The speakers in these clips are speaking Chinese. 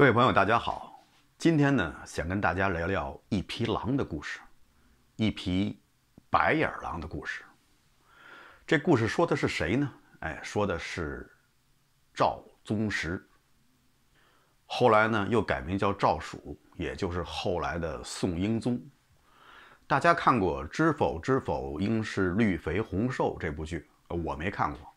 各位朋友，大家好。今天呢，想跟大家聊聊一匹狼的故事，一匹白眼狼的故事。这故事说的是谁呢？哎，说的是赵宗实。后来呢，又改名叫赵曙，也就是后来的宋英宗。大家看过《知否知否，应是绿肥红瘦》这部剧？我没看过。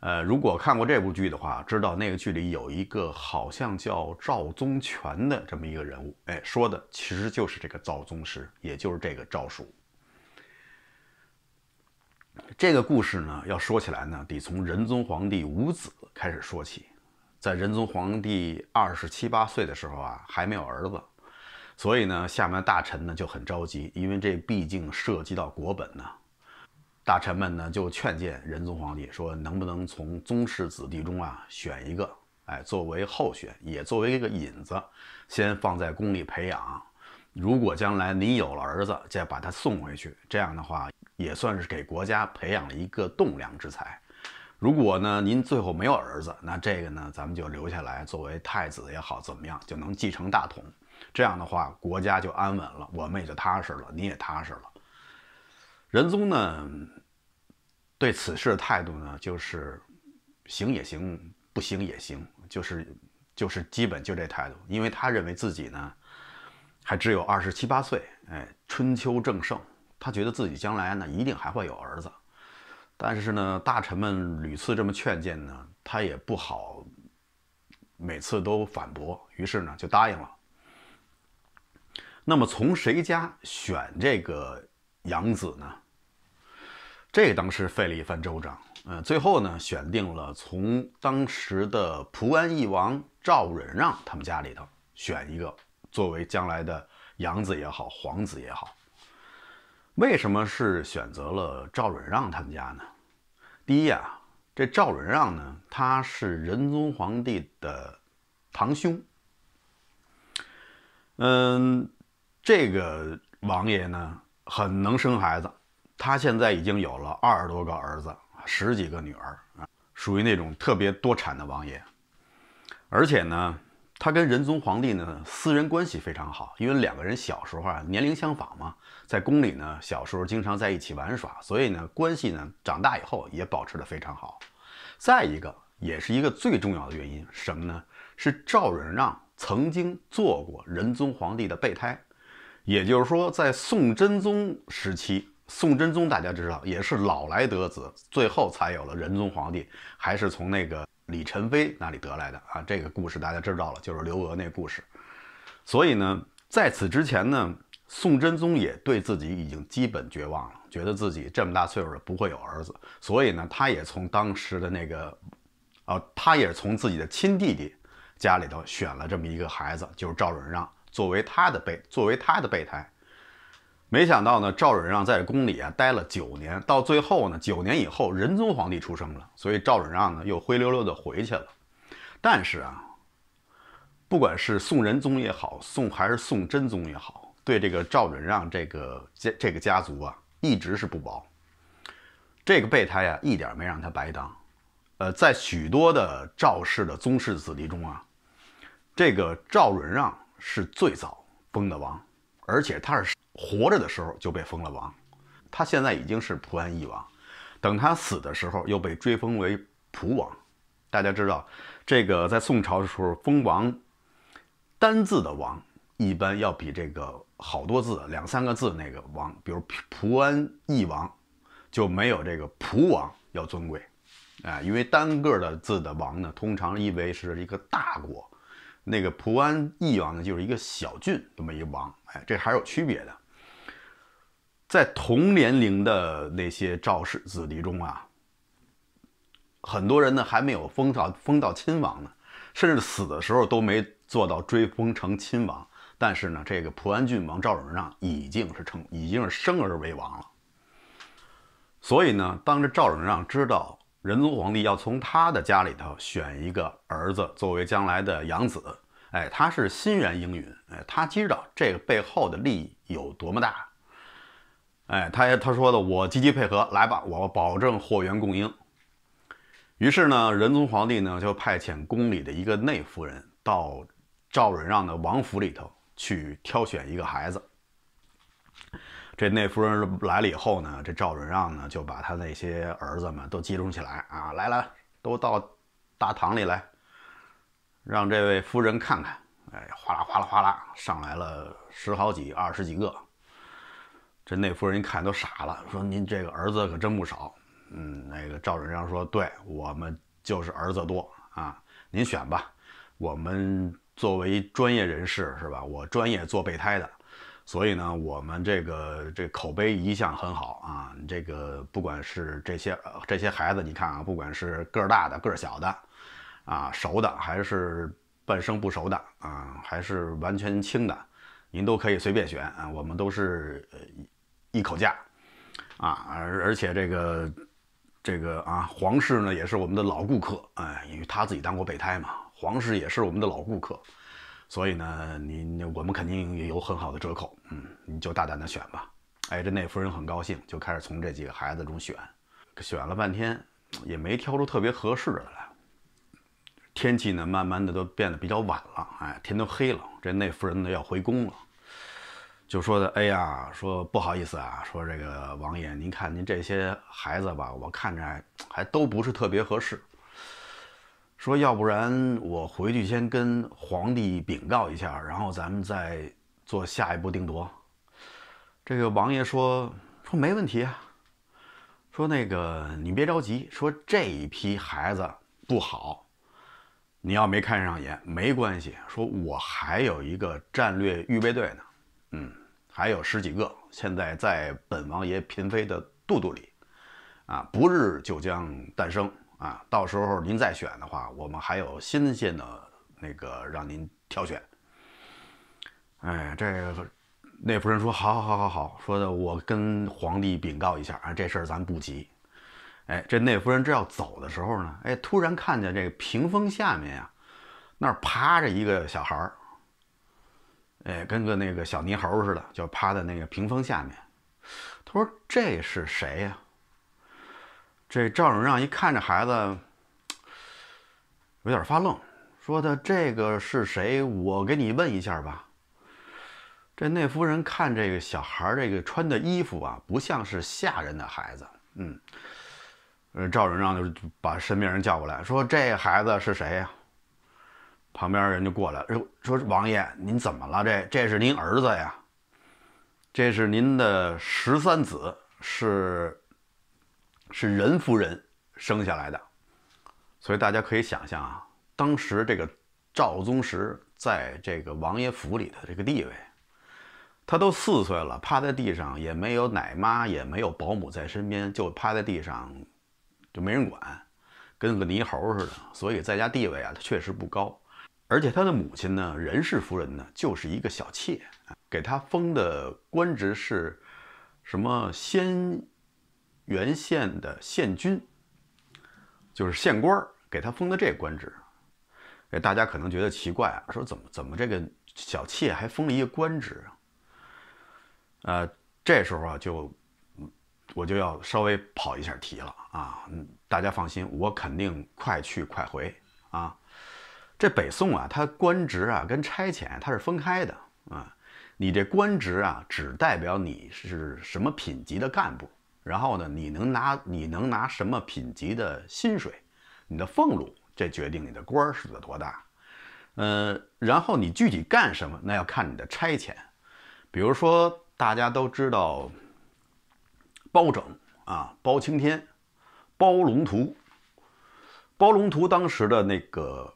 呃，如果看过这部剧的话，知道那个剧里有一个好像叫赵宗全的这么一个人物，哎，说的其实就是这个赵宗师，也就是这个赵叔。这个故事呢，要说起来呢，得从仁宗皇帝无子开始说起。在仁宗皇帝二十七八岁的时候啊，还没有儿子，所以呢，下面大臣呢就很着急，因为这毕竟涉及到国本呢。大臣们呢，就劝谏仁宗皇帝说：“能不能从宗室子弟中啊，选一个，哎，作为候选，也作为一个引子，先放在宫里培养。如果将来您有了儿子，再把他送回去。这样的话，也算是给国家培养了一个栋梁之才。如果呢，您最后没有儿子，那这个呢，咱们就留下来作为太子也好，怎么样，就能继承大统。这样的话，国家就安稳了，我们也就踏实了，你也踏实了。仁宗呢？”对此事的态度呢，就是行也行，不行也行，就是就是基本就这态度。因为他认为自己呢还只有二十七八岁，哎，春秋正盛，他觉得自己将来呢一定还会有儿子。但是呢，大臣们屡次这么劝谏呢，他也不好每次都反驳，于是呢就答应了。那么从谁家选这个养子呢？这当时费了一番周章，嗯，最后呢，选定了从当时的蒲安义王赵忍让他们家里头选一个作为将来的养子也好，皇子也好。为什么是选择了赵忍让他们家呢？第一呀，这赵忍让呢，他是仁宗皇帝的堂兄，嗯，这个王爷呢，很能生孩子。他现在已经有了二十多个儿子，十几个女儿，属于那种特别多产的王爷。而且呢，他跟仁宗皇帝呢私人关系非常好，因为两个人小时候啊年龄相仿嘛，在宫里呢小时候经常在一起玩耍，所以呢关系呢长大以后也保持得非常好。再一个，也是一个最重要的原因，什么呢？是赵仁让曾经做过仁宗皇帝的备胎，也就是说，在宋真宗时期。宋真宗大家知道，也是老来得子，最后才有了仁宗皇帝，还是从那个李宸妃那里得来的啊。这个故事大家知道了，就是刘娥那故事。所以呢，在此之前呢，宋真宗也对自己已经基本绝望了，觉得自己这么大岁数了不会有儿子，所以呢，他也从当时的那个，呃，他也是从自己的亲弟弟家里头选了这么一个孩子，就是赵允让，作为他的备，作为他的备胎。没想到呢，赵允让在宫里啊待了九年，到最后呢，九年以后仁宗皇帝出生了，所以赵允让呢又灰溜溜的回去了。但是啊，不管是宋仁宗也好，宋还是宋真宗也好，对这个赵允让这个家这个家族啊，一直是不薄。这个备胎呀，一点没让他白当。呃，在许多的赵氏的宗室子弟中啊，这个赵允让是最早封的王，而且他是。活着的时候就被封了王，他现在已经是蒲安义王，等他死的时候又被追封为蒲王。大家知道，这个在宋朝的时候封王，单字的王一般要比这个好多字两三个字那个王，比如蒲安义王就没有这个蒲王要尊贵，哎，因为单个的字的王呢，通常意为是一个大国，那个蒲安义王呢就是一个小郡这么一王，哎，这还是有区别的。在同年龄的那些赵氏子弟中啊，很多人呢还没有封到封到亲王呢，甚至死的时候都没做到追封成亲王。但是呢，这个普安郡王赵汝让已经是成已经是生而为王了。所以呢，当着赵汝让知道仁宗皇帝要从他的家里头选一个儿子作为将来的养子，哎，他是欣然应允。哎，他知道这个背后的利益有多么大。哎，他他说的，我积极配合，来吧，我保证货源供应。于是呢，仁宗皇帝呢就派遣宫里的一个内夫人到赵仁让的王府里头去挑选一个孩子。这内夫人来了以后呢，这赵仁让呢就把他那些儿子们都集中起来啊，来来，都到大堂里来，让这位夫人看看。哎，哗啦哗啦哗啦，上来了十好几、二十几个。这内夫人一看都傻了，说：“您这个儿子可真不少。”嗯，那个赵准章说：“对，我们就是儿子多啊。您选吧，我们作为专业人士是吧？我专业做备胎的，所以呢，我们这个这口碑一向很好啊。这个不管是这些这些孩子，你看啊，不管是个儿大的、个儿小的，啊，熟的还是半生不熟的啊，还是完全轻的，您都可以随便选啊。我们都是呃。”一口价，啊，而而且这个，这个啊，皇室呢也是我们的老顾客，哎，因为他自己当过备胎嘛，皇室也是我们的老顾客，所以呢，你我们肯定也有很好的折扣，嗯，你就大胆的选吧，哎，这内夫人很高兴，就开始从这几个孩子中选，选了半天也没挑出特别合适的来，天气呢慢慢的都变得比较晚了，哎，天都黑了，这内夫人呢要回宫了。就说的，哎呀，说不好意思啊，说这个王爷，您看您这些孩子吧，我看着还都不是特别合适。说要不然我回去先跟皇帝禀告一下，然后咱们再做下一步定夺。这个王爷说说没问题啊，说那个你别着急，说这一批孩子不好，你要没看上眼没关系，说我还有一个战略预备队呢，嗯。还有十几个，现在在本王爷嫔妃的肚肚里，啊，不日就将诞生啊！到时候您再选的话，我们还有新鲜的那个让您挑选。哎，这内夫人说：“好，好，好，好，好。”说的我跟皇帝禀告一下啊，这事儿咱不急。哎，这内夫人正要走的时候呢，哎，突然看见这屏风下面呀，那儿趴着一个小孩儿。哎，跟个那个小泥猴似的，就趴在那个屏风下面。他说：“这是谁呀？”这赵永让一看这孩子，有点发愣，说：“他这个是谁？我给你问一下吧。”这内夫人看这个小孩，这个穿的衣服啊，不像是下人的孩子。嗯，赵永让就把身边人叫过来，说：“这孩子是谁呀？”旁边人就过来说哟，说王爷，您怎么了？这，这是您儿子呀，这是您的十三子，是是任夫人生下来的。所以大家可以想象啊，当时这个赵宗实在这个王爷府里的这个地位，他都四岁了，趴在地上，也没有奶妈，也没有保姆在身边，就趴在地上，就没人管，跟个泥猴似的。所以在家地位啊，他确实不高。而且他的母亲呢，任氏夫人呢，就是一个小妾，给他封的官职是，什么仙元县的县君。就是县官儿给他封的这官职，哎，大家可能觉得奇怪啊，说怎么怎么这个小妾还封了一个官职？呃，这时候啊，就，我就要稍微跑一下题了啊，大家放心，我肯定快去快回啊。这北宋啊，它官职啊跟差遣它是分开的啊。你这官职啊，只代表你是什么品级的干部，然后呢，你能拿你能拿什么品级的薪水，你的俸禄，这决定你的官儿是得多大。嗯，然后你具体干什么，那要看你的差遣。比如说，大家都知道包拯啊，包青天，包龙图，包龙图当时的那个。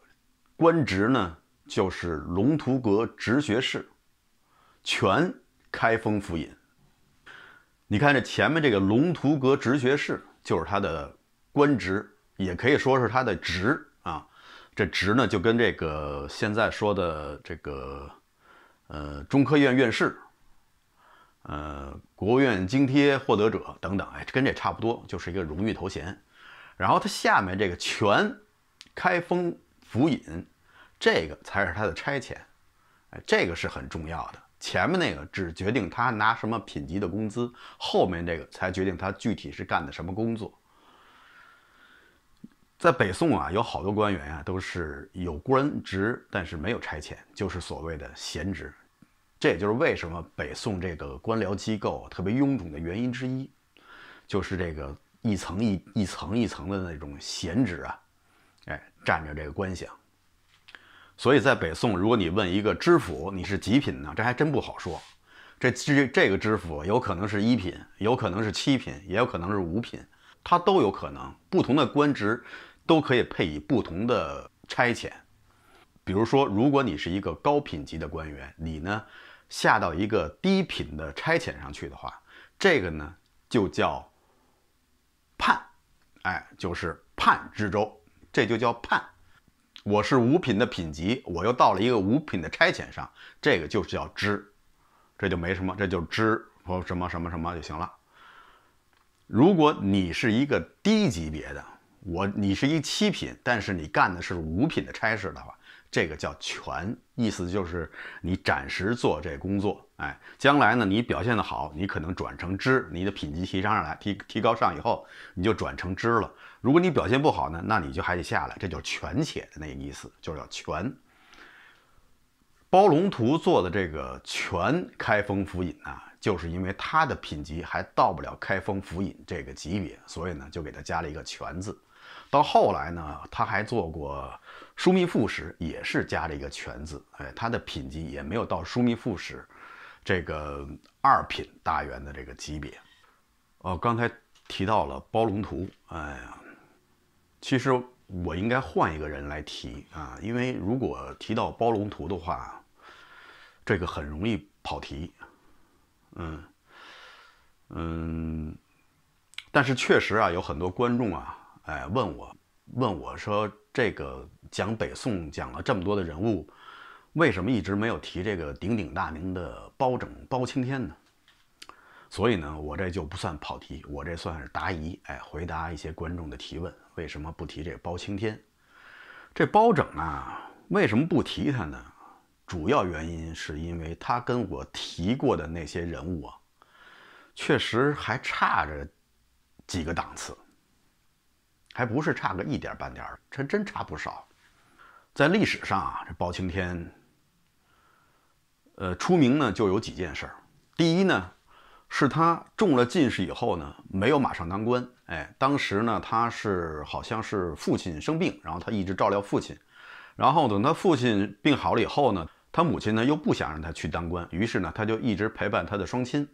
官职呢，就是龙图阁直学士，权开封府尹。你看这前面这个龙图阁直学士，就是他的官职，也可以说是他的职啊。这职呢，就跟这个现在说的这个，呃，中科院院士，呃，国务院津贴获得者等等，哎，跟这差不多，就是一个荣誉头衔。然后他下面这个权开封。府尹，这个才是他的差遣，哎，这个是很重要的。前面那个只决定他拿什么品级的工资，后面这个才决定他具体是干的什么工作。在北宋啊，有好多官员啊都是有官职但是没有差遣，就是所谓的闲职。这也就是为什么北宋这个官僚机构特别臃肿的原因之一，就是这个一层一一层一层的那种闲职啊。哎，占着这个官衔，所以在北宋，如果你问一个知府你是几品呢？这还真不好说。这这这个知府有可能是一品，有可能是七品，也有可能是五品，它都有可能。不同的官职都可以配以不同的差遣。比如说，如果你是一个高品级的官员，你呢下到一个低品的差遣上去的话，这个呢就叫判，哎，就是判知州。这就叫判，我是五品的品级，我又到了一个五品的差遣上，这个就是叫知，这就没什么，这就知或什么什么什么就行了。如果你是一个低级别的，我你是一七品，但是你干的是五品的差事的话，这个叫权，意思就是你暂时做这工作，哎，将来呢你表现的好，你可能转成知，你的品级提升上来，提提高上以后，你就转成知了。如果你表现不好呢，那你就还得下来。这就“权且”的那个意思，就是要“权”。包龙图做的这个“全开封府尹啊，就是因为他的品级还到不了开封府尹这个级别，所以呢，就给他加了一个“权”字。到后来呢，他还做过枢密副使，也是加了一个“权”字。哎，他的品级也没有到枢密副使这个二品大员的这个级别。哦，刚才提到了包龙图，哎呀。其实我应该换一个人来提啊，因为如果提到包龙图的话，这个很容易跑题。嗯嗯，但是确实啊，有很多观众啊，哎，问我问我说，这个讲北宋讲了这么多的人物，为什么一直没有提这个鼎鼎大名的包拯包青天呢？所以呢，我这就不算跑题，我这算是答疑，哎，回答一些观众的提问。为什么不提这包青天？这包拯呢？为什么不提他呢？主要原因是因为他跟我提过的那些人物啊，确实还差着几个档次，还不是差个一点半点儿，真真差不少。在历史上啊，这包青天，呃，出名呢就有几件事儿。第一呢。是他中了进士以后呢，没有马上当官。哎，当时呢，他是好像是父亲生病，然后他一直照料父亲。然后等他父亲病好了以后呢，他母亲呢又不想让他去当官，于是呢，他就一直陪伴他的双亲。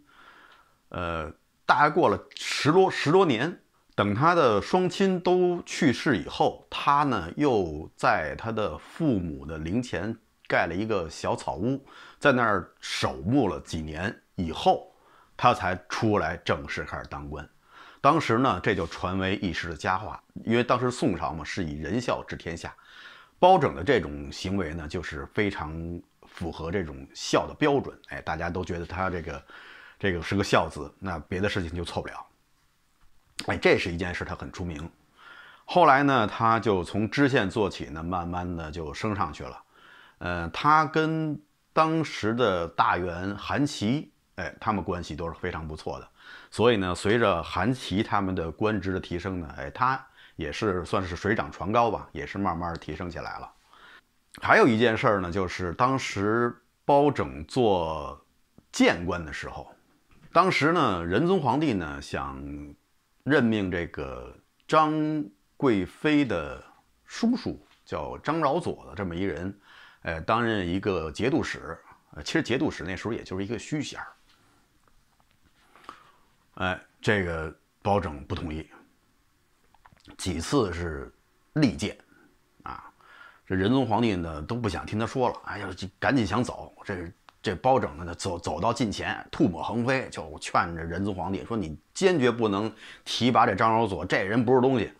呃，大概过了十多十多年，等他的双亲都去世以后，他呢又在他的父母的灵前盖了一个小草屋，在那儿守墓了几年以后。他才出来正式开始当官，当时呢，这就传为一时的佳话。因为当时宋朝嘛是以仁孝治天下，包拯的这种行为呢，就是非常符合这种孝的标准。哎，大家都觉得他这个，这个是个孝子，那别的事情就错不了。哎，这是一件事，他很出名。后来呢，他就从知县做起呢，慢慢的就升上去了。嗯，他跟当时的大员韩琦。哎，他们关系都是非常不错的，所以呢，随着韩琦他们的官职的提升呢，哎，他也是算是水涨船高吧，也是慢慢提升起来了。还有一件事呢，就是当时包拯做谏官的时候，当时呢，仁宗皇帝呢想任命这个张贵妃的叔叔，叫张尧佐的这么一人，呃，担任一个节度使。其实节度使那时候也就是一个虚衔。哎，这个包拯不同意，几次是力谏，啊，这仁宗皇帝呢都不想听他说了，哎呀，赶紧想走，这这包拯呢走走到近前，吐沫横飞，就劝着仁宗皇帝说：“你坚决不能提拔这张尧所，这人不是东西。”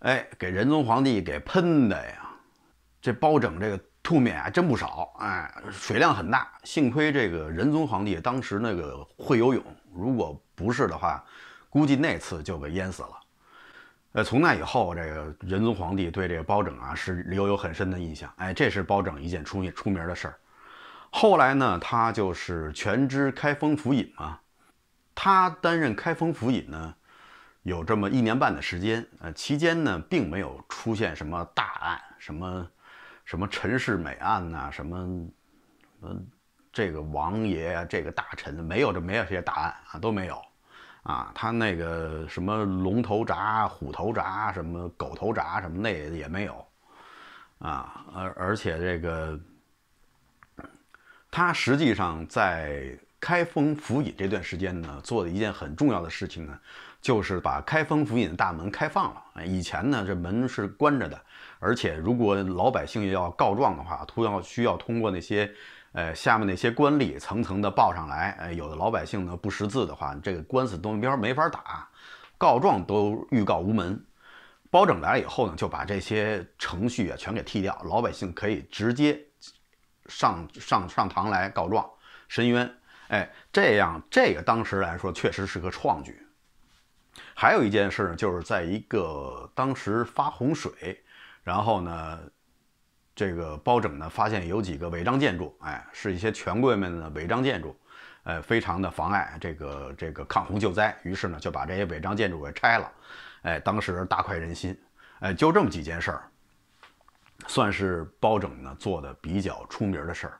哎，给仁宗皇帝给喷的呀，这包拯这个吐面还真不少，哎，水量很大，幸亏这个仁宗皇帝当时那个会游泳，如果。不是的话，估计那次就给淹死了。呃，从那以后，这个仁宗皇帝对这个包拯啊是留有很深的印象。哎，这是包拯一件出出名的事儿。后来呢，他就是全知开封府尹嘛。他担任开封府尹呢，有这么一年半的时间。呃，期间呢，并没有出现什么大案，什么什么陈世美案呐，什么，嗯，这个王爷啊，这个大臣没有这没有这些大案啊，都没有。啊，他那个什么龙头铡、虎头铡、什么狗头铡什么那也没有，啊，而而且这个，他实际上在开封府尹这段时间呢，做的一件很重要的事情呢，就是把开封府尹的大门开放了。以前呢，这门是关着的，而且如果老百姓要告状的话，都要需要通过那些。呃，下面那些官吏层层的报上来，呃，有的老百姓呢不识字的话，这个官司东边没法打，告状都欲告无门。包拯来了以后呢，就把这些程序啊全给剃掉，老百姓可以直接上上上堂来告状申冤。哎，这样这个当时来说确实是个创举。还有一件事呢，就是在一个当时发洪水，然后呢。这个包拯呢，发现有几个违章建筑，哎，是一些权贵们的违章建筑，呃，非常的妨碍这个这个抗洪救灾，于是呢就把这些违章建筑给拆了，哎，当时大快人心，哎，就这么几件事儿，算是包拯呢做的比较出名的事儿。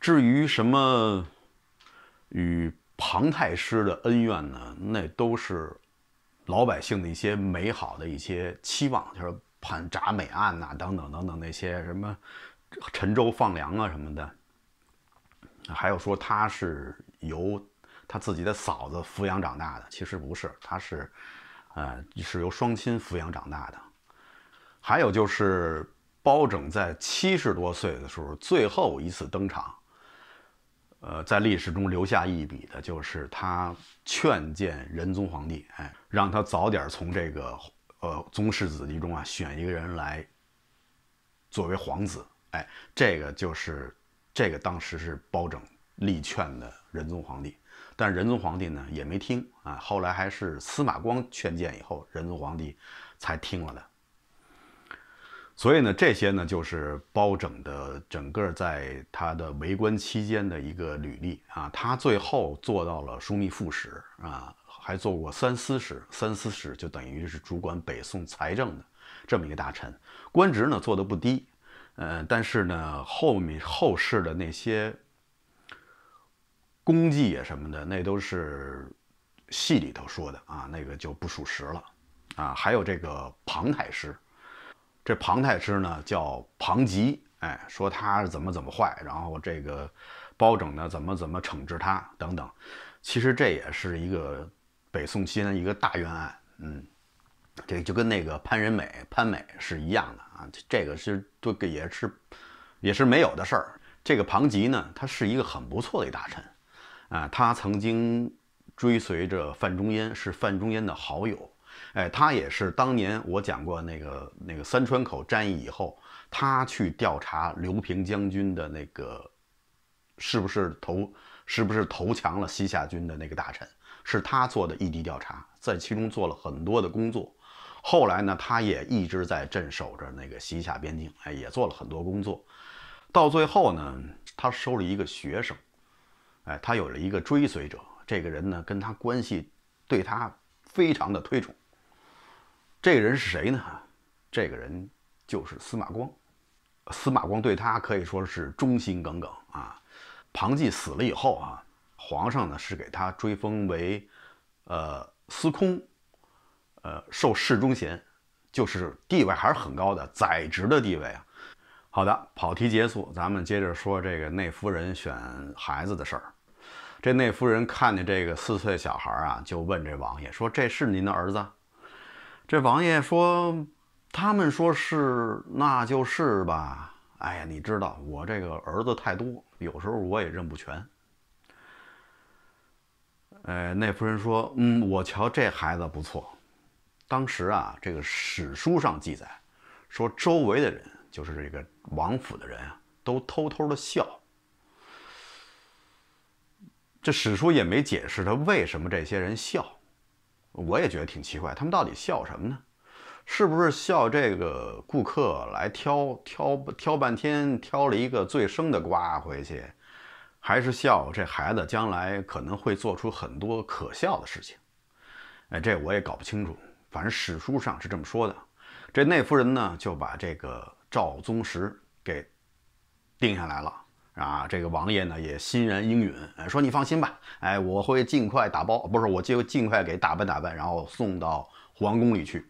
至于什么与庞太师的恩怨呢，那都是老百姓的一些美好的一些期望，就是。判铡美案呐，等等等等那些什么沉舟放粮啊什么的，还有说他是由他自己的嫂子抚养长大的，其实不是，他是呃是由双亲抚养长大的。还有就是包拯在七十多岁的时候最后一次登场，呃，在历史中留下一笔的就是他劝谏仁宗皇帝，哎，让他早点从这个。呃，宗室子弟中啊，选一个人来作为皇子。哎，这个就是这个当时是包拯力劝的仁宗皇帝，但仁宗皇帝呢也没听啊。后来还是司马光劝谏以后，仁宗皇帝才听了的。所以呢，这些呢就是包拯的整个在他的为官期间的一个履历啊。他最后做到了枢密副使啊。还做过三司使，三司使就等于是主管北宋财政的这么一个大臣，官职呢做得不低，嗯，但是呢后面后世的那些功绩啊什么的，那都是戏里头说的啊，那个就不属实了啊。还有这个庞太师，这庞太师呢叫庞吉，哎，说他是怎么怎么坏，然后这个包拯呢怎么怎么惩治他等等，其实这也是一个。北宋期安一个大冤案，嗯，这就跟那个潘仁美、潘美是一样的啊。这个是都也是，也是没有的事儿。这个庞吉呢，他是一个很不错的一大臣啊。他曾经追随着范仲淹，是范仲淹的好友。哎，他也是当年我讲过那个那个三川口战役以后，他去调查刘平将军的那个，是不是投是不是投降了西夏军的那个大臣。是他做的异地调查，在其中做了很多的工作。后来呢，他也一直在镇守着那个西夏边境，哎，也做了很多工作。到最后呢，他收了一个学生，哎，他有了一个追随者。这个人呢，跟他关系，对他非常的推崇。这个人是谁呢？这个人就是司马光。司马光对他可以说是忠心耿耿啊。庞继死了以后啊。皇上呢是给他追封为，呃司空，呃受侍中衔，就是地位还是很高的宰执的地位啊。好的，跑题结束，咱们接着说这个内夫人选孩子的事儿。这内夫人看见这个四岁小孩啊，就问这王爷说：“这是您的儿子？”这王爷说：“他们说是，那就是吧。”哎呀，你知道我这个儿子太多，有时候我也认不全。哎，那夫人说：“嗯，我瞧这孩子不错。”当时啊，这个史书上记载说，周围的人，就是这个王府的人啊，都偷偷的笑。这史书也没解释他为什么这些人笑。我也觉得挺奇怪，他们到底笑什么呢？是不是笑这个顾客来挑挑挑半天，挑了一个最生的瓜回去？还是笑这孩子将来可能会做出很多可笑的事情，哎，这我也搞不清楚，反正史书上是这么说的。这内夫人呢就把这个赵宗实给定下来了啊，这个王爷呢也欣然应允，哎，说你放心吧，哎，我会尽快打包，不是，我就尽快给打扮打扮，然后送到皇宫里去。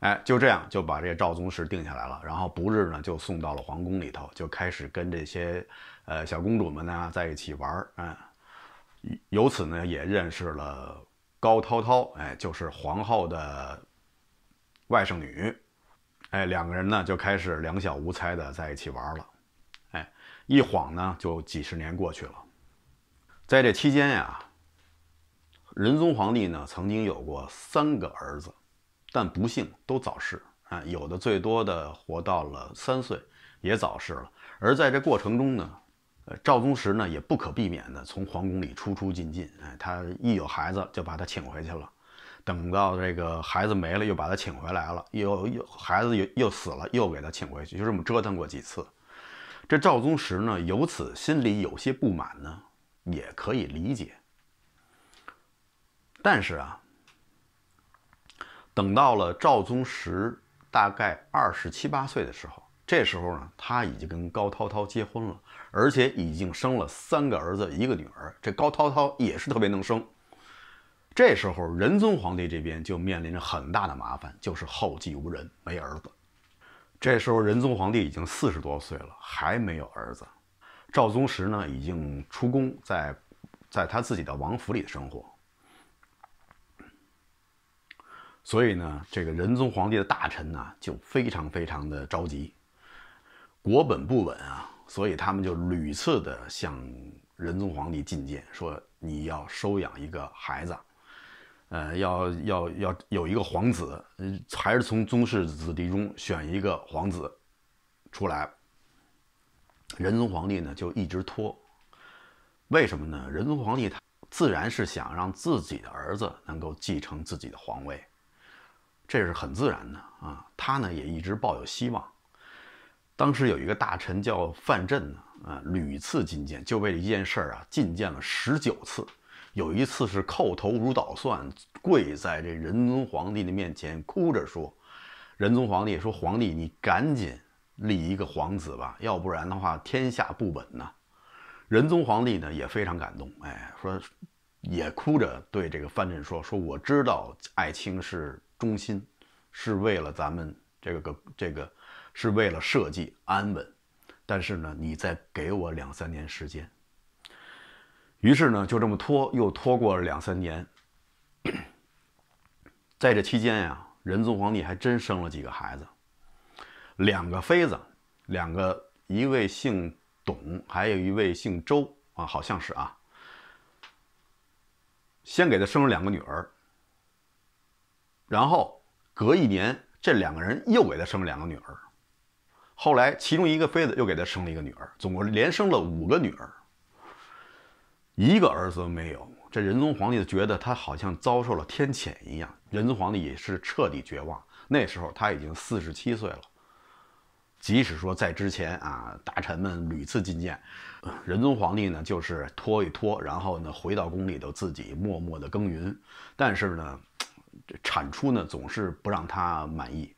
哎，就这样就把这赵宗室定下来了，然后不日呢就送到了皇宫里头，就开始跟这些，呃，小公主们呢在一起玩儿，嗯，由此呢也认识了高涛涛，哎，就是皇后的外甥女，哎，两个人呢就开始两小无猜的在一起玩了，哎，一晃呢就几十年过去了，在这期间呀，仁宗皇帝呢曾经有过三个儿子。但不幸都早逝，啊，有的最多的活到了三岁，也早逝了。而在这过程中呢，呃，赵宗实呢也不可避免的从皇宫里出出进进，哎，他一有孩子就把他请回去了，等到这个孩子没了又把他请回来了，又又孩子又又死了又给他请回去，就这么折腾过几次。这赵宗实呢，由此心里有些不满呢，也可以理解。但是啊。等到了赵宗实大概二十七八岁的时候，这时候呢，他已经跟高涛涛结婚了，而且已经生了三个儿子，一个女儿。这高涛涛也是特别能生。这时候仁宗皇帝这边就面临着很大的麻烦，就是后继无人，没儿子。这时候仁宗皇帝已经四十多岁了，还没有儿子。赵宗实呢，已经出宫，在在他自己的王府里生活。所以呢，这个仁宗皇帝的大臣呢就非常非常的着急，国本不稳啊，所以他们就屡次的向仁宗皇帝进谏，说你要收养一个孩子，呃，要要要有一个皇子，还是从宗室子弟中选一个皇子出来。仁宗皇帝呢就一直拖，为什么呢？仁宗皇帝他自然是想让自己的儿子能够继承自己的皇位。这是很自然的啊，他呢也一直抱有希望。当时有一个大臣叫范振呢，啊，屡次觐见，就为了一件事儿啊，觐见了十九次。有一次是叩头如捣蒜，跪在这仁宗皇帝的面前，哭着说：“仁宗皇帝说，皇帝你赶紧立一个皇子吧，要不然的话天下不稳呐。”仁宗皇帝呢也非常感动，哎，说也哭着对这个范振说：“说我知道爱卿是。”中心是为了咱们这个这个，是为了社稷安稳。但是呢，你再给我两三年时间。于是呢，就这么拖，又拖过了两三年。在这期间呀，仁宗皇帝还真生了几个孩子，两个妃子，两个，一位姓董，还有一位姓周啊，好像是啊。先给他生了两个女儿。然后隔一年，这两个人又给他生了两个女儿。后来其中一个妃子又给他生了一个女儿，总共连生了五个女儿，一个儿子都没有。这仁宗皇帝觉得他好像遭受了天谴一样，仁宗皇帝也是彻底绝望。那时候他已经四十七岁了，即使说在之前啊，大臣们屡次觐见，仁宗皇帝呢就是拖一拖，然后呢回到宫里头自己默默的耕耘，但是呢。这产出呢总是不让他满意，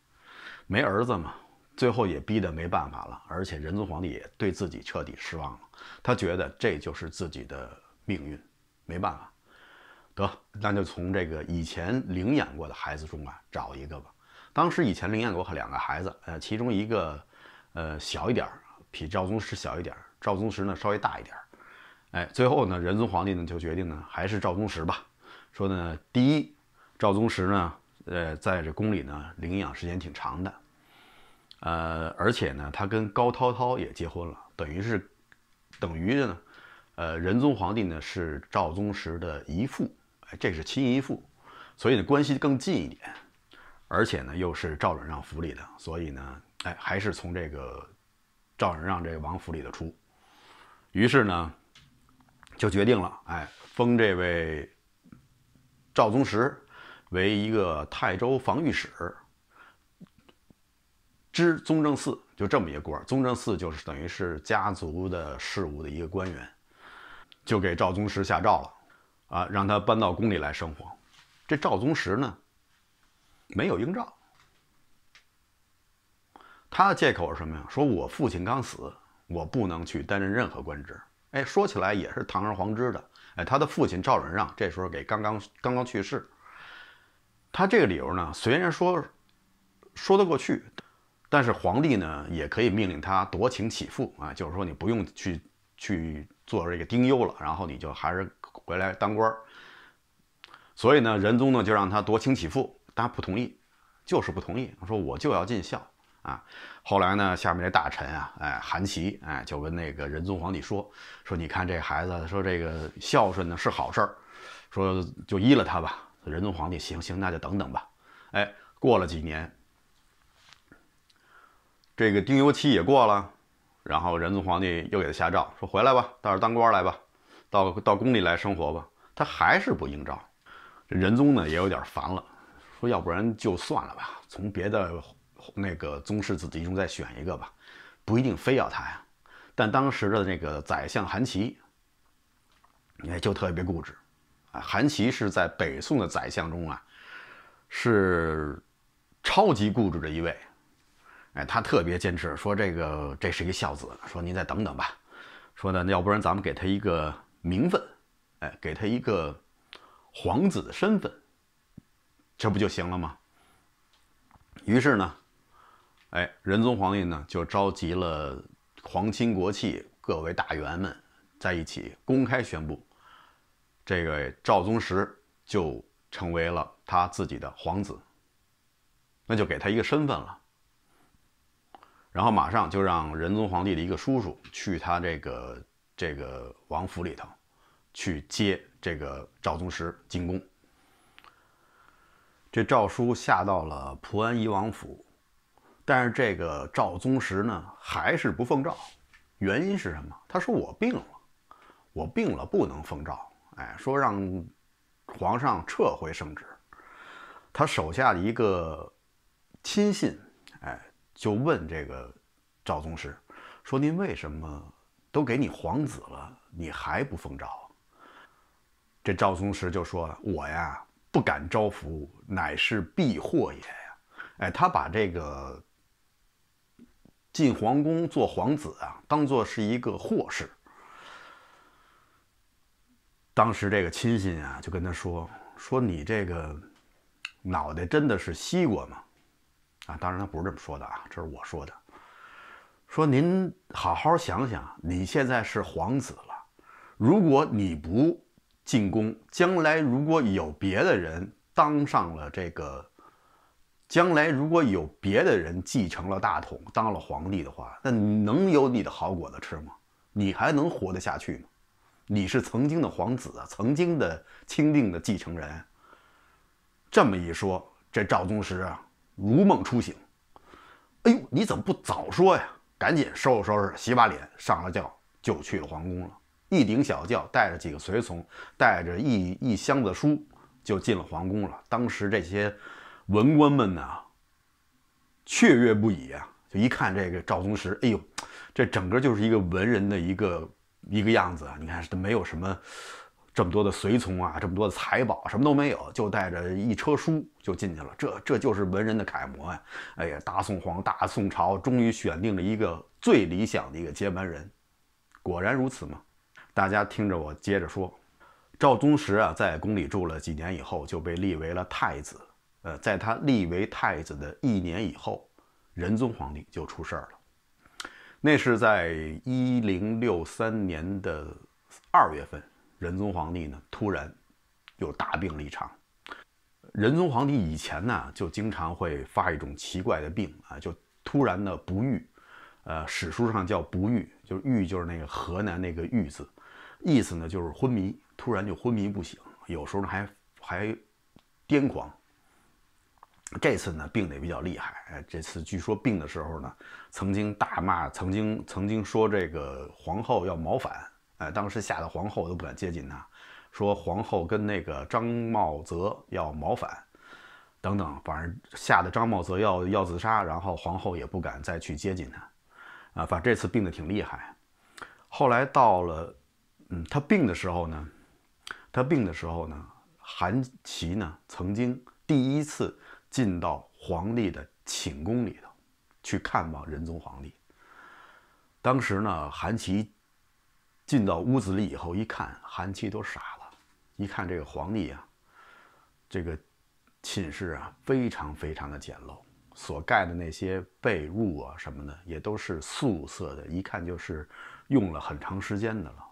没儿子嘛，最后也逼得没办法了。而且仁宗皇帝也对自己彻底失望了，他觉得这就是自己的命运，没办法，得那就从这个以前领养过的孩子中啊找一个吧。当时以前领养过两个孩子，呃，其中一个呃小一点儿，比赵宗时小一点儿，赵宗时呢稍微大一点儿。哎，最后呢仁宗皇帝呢就决定呢还是赵宗时吧，说呢第一。赵宗实呢，呃，在这宫里呢，领养时间挺长的，呃，而且呢，他跟高涛涛也结婚了，等于是，等于呢，呃，仁宗皇帝呢是赵宗实的姨父，哎，这是亲姨父，所以呢，关系更近一点，而且呢，又是赵允让府里的，所以呢，哎，还是从这个赵允让这个王府里的出，于是呢，就决定了，哎，封这位赵宗实。为一个泰州防御使，知宗正寺，就这么一个官。宗正寺就是等于是家族的事务的一个官员，就给赵宗实下诏了，啊，让他搬到宫里来生活。这赵宗实呢，没有应召。他的借口是什么呀？说我父亲刚死，我不能去担任任何官职。哎，说起来也是堂而皇之的。哎，他的父亲赵允让这时候给刚刚刚刚去世。他这个理由呢，虽然说说得过去，但是皇帝呢也可以命令他夺情起复啊，就是说你不用去去做这个丁忧了，然后你就还是回来当官。所以呢，仁宗呢就让他夺情起复，他不同意，就是不同意。说我就要尽孝啊。后来呢，下面这大臣啊，哎，韩琦哎，就跟那个仁宗皇帝说，说你看这孩子，说这个孝顺呢是好事儿，说就依了他吧。仁宗皇帝，行行，那就等等吧。哎，过了几年，这个丁忧期也过了，然后仁宗皇帝又给他下诏说：“回来吧，到这儿当官来吧，到到宫里来生活吧。”他还是不应召，仁宗呢也有点烦了，说：“要不然就算了吧，从别的那个宗室子弟中再选一个吧，不一定非要他呀。”但当时的那个宰相韩琦，也就特别固执。啊，韩琦是在北宋的宰相中啊，是超级固执的一位。哎，他特别坚持说这个，这是一个孝子，说您再等等吧。说呢，要不然咱们给他一个名分，哎，给他一个皇子的身份，这不就行了吗？于是呢，哎，仁宗皇帝呢就召集了皇亲国戚、各位大员们在一起公开宣布。这个赵宗实就成为了他自己的皇子，那就给他一个身份了。然后马上就让仁宗皇帝的一个叔叔去他这个这个王府里头，去接这个赵宗实进宫。这诏书下到了蒲安宜王府，但是这个赵宗实呢还是不奉诏。原因是什么？他说我病了，我病了不能奉诏。哎，说让皇上撤回圣旨，他手下的一个亲信，哎，就问这个赵宗师，说：“您为什么都给你皇子了，你还不封诏？”这赵宗师就说：“我呀，不敢招福，乃是避祸也呀。”哎，他把这个进皇宫做皇子啊，当做是一个祸事。当时这个亲信啊，就跟他说：“说你这个脑袋真的是西瓜吗？啊，当然他不是这么说的啊，这是我说的。说您好好想想，你现在是皇子了，如果你不进宫，将来如果有别的人当上了这个，将来如果有别的人继承了大统，当了皇帝的话，那能有你的好果子吃吗？你还能活得下去吗？”你是曾经的皇子啊，曾经的钦定的继承人。这么一说，这赵宗实啊如梦初醒。哎呦，你怎么不早说呀？赶紧收拾收拾，洗把脸，上了轿就去了皇宫了。一顶小轿，带着几个随从，带着一一箱子书，就进了皇宫了。当时这些文官们呢，雀跃不已啊！就一看这个赵宗实，哎呦，这整个就是一个文人的一个。一个样子，你看他没有什么，这么多的随从啊，这么多的财宝，什么都没有，就带着一车书就进去了。这这就是文人的楷模呀！哎呀，大宋皇、大宋朝终于选定了一个最理想的一个接班人，果然如此嘛！大家听着我接着说，赵宗实啊，在宫里住了几年以后，就被立为了太子。呃，在他立为太子的一年以后，仁宗皇帝就出事儿了。那是在一零六三年的二月份，仁宗皇帝呢突然又大病了一场。仁宗皇帝以前呢就经常会发一种奇怪的病啊，就突然的不愈，呃，史书上叫不愈，就是“愈”就是那个河南那个“愈”字，意思呢就是昏迷，突然就昏迷不醒，有时候还还癫狂。这次呢，病得也比较厉害。哎，这次据说病的时候呢，曾经大骂，曾经曾经说这个皇后要谋反。哎，当时吓得皇后都不敢接近他，说皇后跟那个张茂泽要谋反，等等，反正吓得张茂泽要要自杀，然后皇后也不敢再去接近他。啊，反正这次病得挺厉害。后来到了，嗯，他病的时候呢，他病的时候呢，韩琦呢曾经第一次。进到皇帝的寝宫里头，去看望仁宗皇帝。当时呢，韩琦进到屋子里以后，一看，韩琦都傻了。一看这个皇帝啊，这个寝室啊，非常非常的简陋，所盖的那些被褥啊什么的，也都是素色的，一看就是用了很长时间的了。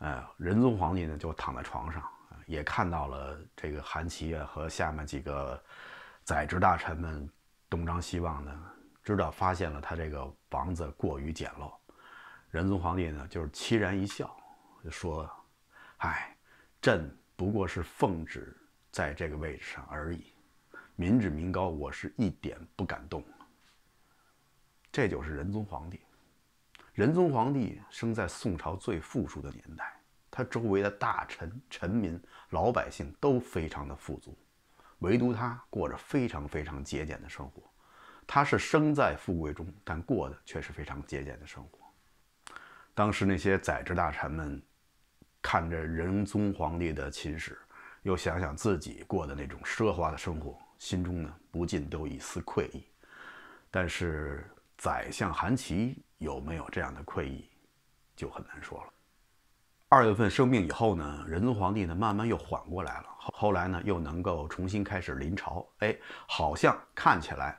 哎，仁宗皇帝呢，就躺在床上。也看到了这个韩琦啊和下面几个宰执大臣们东张西望的，知道发现了他这个房子过于简陋，仁宗皇帝呢就是凄然一笑，就说：“哎，朕不过是奉旨在这个位置上而已，民脂民膏，我是一点不敢动。”这就是仁宗皇帝。仁宗皇帝生在宋朝最富庶的年代。他周围的大臣、臣民、老百姓都非常的富足，唯独他过着非常非常节俭的生活。他是生在富贵中，但过的却是非常节俭的生活。当时那些宰执大臣们看着仁宗皇帝的寝食，又想想自己过的那种奢华的生活，心中呢不禁都一丝愧意。但是宰相韩琦有没有这样的愧意，就很难说了。二月份生病以后呢，仁宗皇帝呢慢慢又缓过来了，后来呢又能够重新开始临朝，哎，好像看起来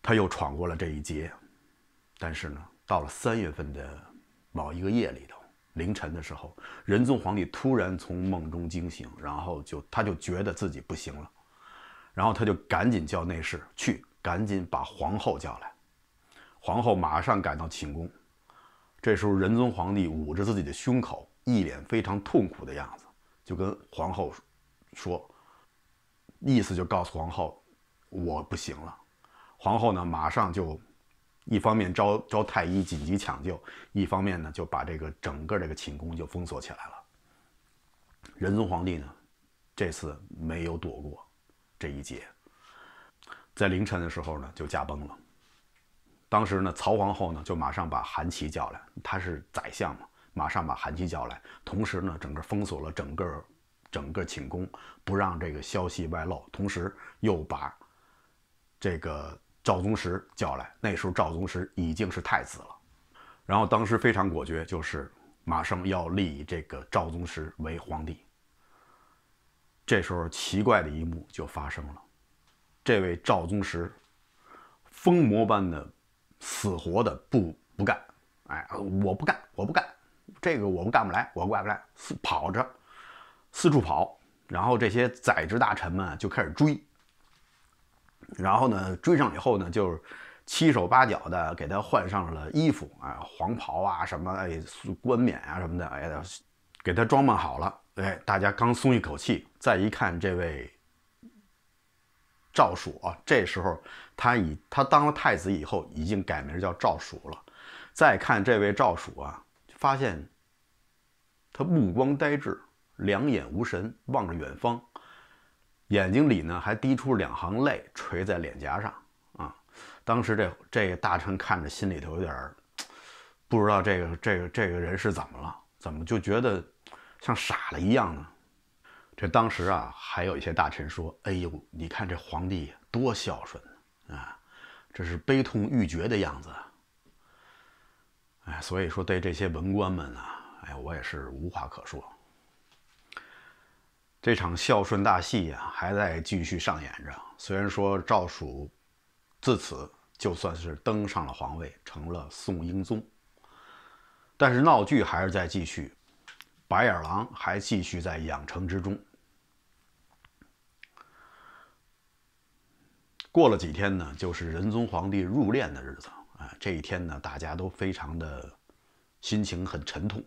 他又闯过了这一劫。但是呢，到了三月份的某一个夜里头，凌晨的时候，仁宗皇帝突然从梦中惊醒，然后就他就觉得自己不行了，然后他就赶紧叫内侍去，赶紧把皇后叫来，皇后马上赶到寝宫。这时候，仁宗皇帝捂着自己的胸口，一脸非常痛苦的样子，就跟皇后说，意思就告诉皇后，我不行了。皇后呢，马上就一方面召召太医紧急抢救，一方面呢，就把这个整个这个寝宫就封锁起来了。仁宗皇帝呢，这次没有躲过这一劫，在凌晨的时候呢，就驾崩了。当时呢，曹皇后呢就马上把韩琦叫来，他是宰相嘛，马上把韩琦叫来。同时呢，整个封锁了整个整个寝宫，不让这个消息外露，同时又把这个赵宗实叫来。那时候赵宗实已经是太子了。然后当时非常果决，就是马上要立这个赵宗实为皇帝。这时候奇怪的一幕就发生了，这位赵宗实疯魔般的。死活的不不干，哎，我不干，我不干，这个我们干不来，我干不来。四跑着，四处跑，然后这些宰执大臣们就开始追。然后呢，追上以后呢，就是七手八脚的给他换上了衣服，哎，黄袍啊什么，哎，冠冕啊什么的，哎，给他装扮好了。哎，大家刚松一口气，再一看这位。赵曙啊，这时候他已他当了太子以后，已经改名叫赵曙了。再看这位赵曙啊，发现他目光呆滞，两眼无神，望着远方，眼睛里呢还滴出两行泪，垂在脸颊上啊。当时这这个、大臣看着心里头有点不知道这个这个这个人是怎么了，怎么就觉得像傻了一样呢？这当时啊，还有一些大臣说：“哎呦，你看这皇帝多孝顺啊，这是悲痛欲绝的样子。”哎，所以说对这些文官们呢，哎，我也是无话可说。这场孝顺大戏啊，还在继续上演着。虽然说赵曙自此就算是登上了皇位，成了宋英宗，但是闹剧还是在继续，白眼狼还继续在养成之中。过了几天呢，就是仁宗皇帝入殓的日子啊。这一天呢，大家都非常的，心情很沉痛，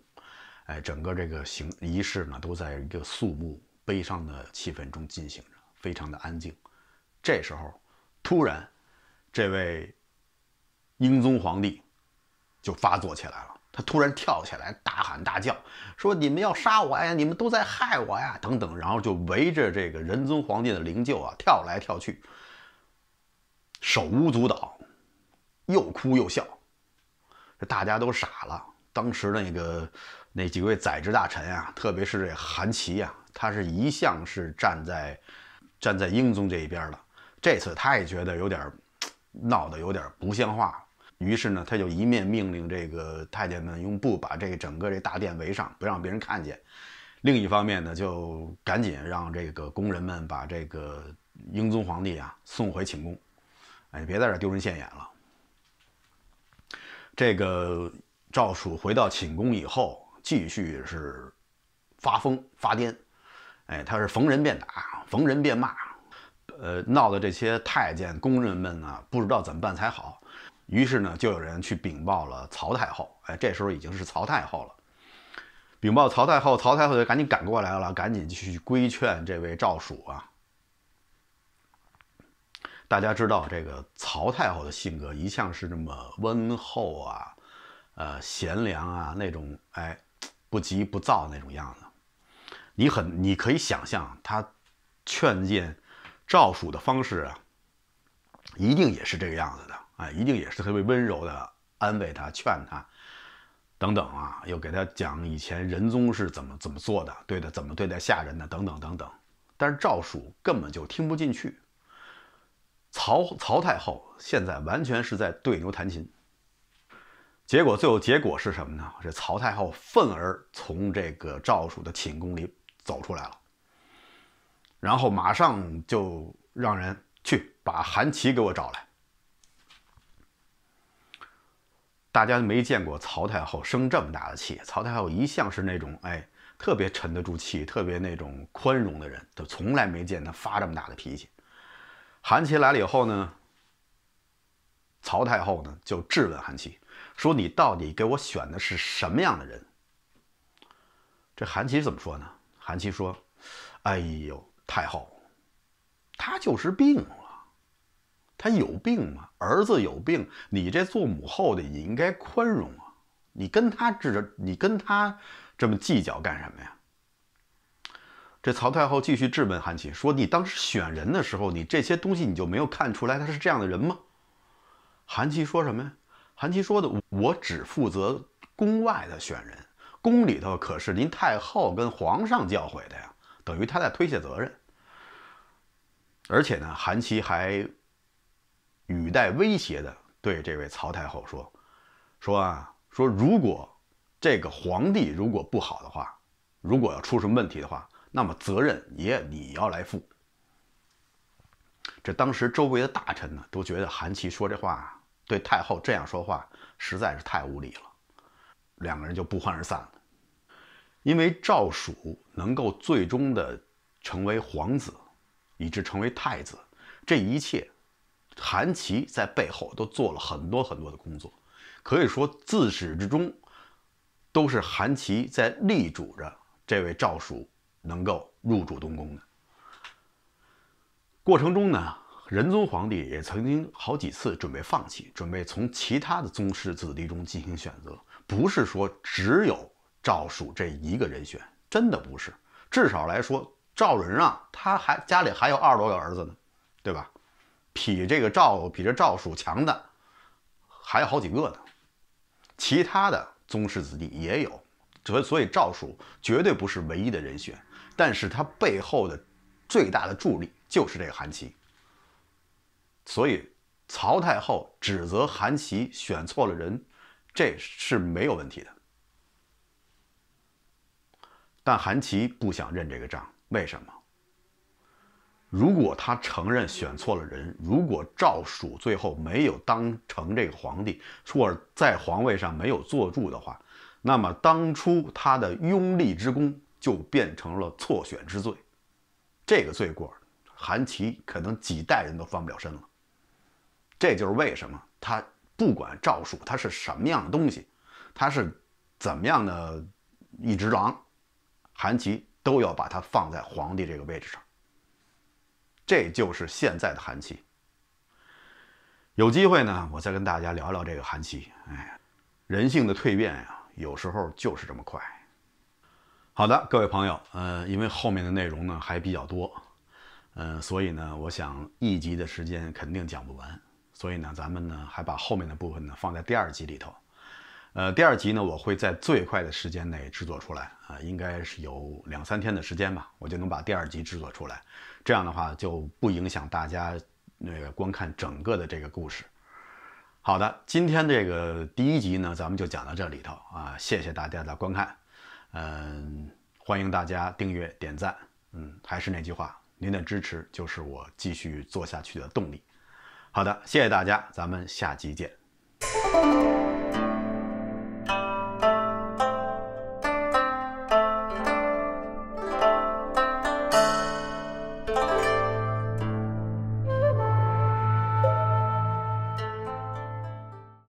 哎，整个这个行仪式呢，都在一个肃穆悲伤的气氛中进行着，非常的安静。这时候，突然，这位英宗皇帝就发作起来了，他突然跳起来，大喊大叫，说：“你们要杀我！哎呀，你们都在害我呀！”等等，然后就围着这个仁宗皇帝的灵柩啊跳来跳去。手舞足蹈，又哭又笑，这大家都傻了。当时那个那几位宰执大臣啊，特别是这韩琦呀，他是一向是站在站在英宗这一边的。这次他也觉得有点闹得有点不像话，于是呢，他就一面命令这个太监们用布把这个整个这大殿围上，不让别人看见；另一方面呢，就赶紧让这个工人们把这个英宗皇帝啊送回寝宫。哎，别在这丢人现眼了！这个赵曙回到寝宫以后，继续是发疯发癫。哎，他是逢人便打，逢人便骂，呃，闹的这些太监宫人们呢，不知道怎么办才好。于是呢，就有人去禀报了曹太后。哎，这时候已经是曹太后了。禀报曹太后，曹太后就赶紧赶过来了，赶紧去规劝这位赵曙啊。大家知道这个曹太后的性格一向是这么温厚啊，呃，贤良啊，那种哎不急不躁那种样子。你很，你可以想象她劝谏赵曙的方式啊，一定也是这个样子的，哎，一定也是特别温柔的安慰他、劝他等等啊，又给他讲以前仁宗是怎么怎么做的，对的，怎么对待下人的等等等等。但是赵曙根本就听不进去。曹曹太后现在完全是在对牛弹琴，结果最后结果是什么呢？这曹太后愤而从这个赵曙的寝宫里走出来了，然后马上就让人去把韩琦给我找来。大家没见过曹太后生这么大的气，曹太后一向是那种哎特别沉得住气、特别那种宽容的人，都从来没见她发这么大的脾气。韩琦来了以后呢，曹太后呢就质问韩琦说：“你到底给我选的是什么样的人？”这韩琦怎么说呢？韩琦说：“哎呦，太后，他就是病了，他有病吗？儿子有病，你这做母后的也应该宽容啊！你跟他这，你跟他这么计较干什么呀？”这曹太后继续质问韩琦说：“你当时选人的时候，你这些东西你就没有看出来他是这样的人吗？”韩琦说什么呀？韩琦说的：“我只负责宫外的选人，宫里头可是您太后跟皇上教诲的呀。”等于他在推卸责任。而且呢，韩琦还语带威胁的对这位曹太后说：“说啊，说如果这个皇帝如果不好的话，如果要出什么问题的话。”那么责任也你要来负。这当时周围的大臣呢，都觉得韩琦说这话，对太后这样说话实在是太无理了，两个人就不欢而散了。因为赵曙能够最终的成为皇子，以致成为太子，这一切，韩琦在背后都做了很多很多的工作，可以说自始至终都是韩琦在力主着这位赵曙。能够入住东宫的过程中呢，仁宗皇帝也曾经好几次准备放弃，准备从其他的宗室子弟中进行选择。不是说只有赵曙这一个人选，真的不是。至少来说，赵人啊，他还家里还有二十多个儿子呢，对吧？比这个赵比这赵曙强的还有好几个呢。其他的宗室子弟也有，所所以赵曙绝对不是唯一的人选。但是他背后的最大的助力就是这个韩琦，所以曹太后指责韩琦选错了人，这是没有问题的。但韩琦不想认这个账，为什么？如果他承认选错了人，如果赵曙最后没有当成这个皇帝，或者在皇位上没有坐住的话，那么当初他的拥立之功。就变成了错选之罪，这个罪过，韩琦可能几代人都翻不了身了。这就是为什么他不管赵曙他是什么样的东西，他是怎么样的，一只狼，韩琦都要把他放在皇帝这个位置上。这就是现在的韩琦。有机会呢，我再跟大家聊聊这个韩琦。哎，人性的蜕变啊，有时候就是这么快。好的，各位朋友，呃，因为后面的内容呢还比较多，嗯，所以呢，我想一集的时间肯定讲不完，所以呢，咱们呢还把后面的部分呢放在第二集里头，呃，第二集呢我会在最快的时间内制作出来啊，应该是有两三天的时间吧，我就能把第二集制作出来，这样的话就不影响大家那个观看整个的这个故事。好的，今天这个第一集呢，咱们就讲到这里头啊，谢谢大家的观看。嗯，欢迎大家订阅、点赞。嗯，还是那句话，您的支持就是我继续做下去的动力。好的，谢谢大家，咱们下期见。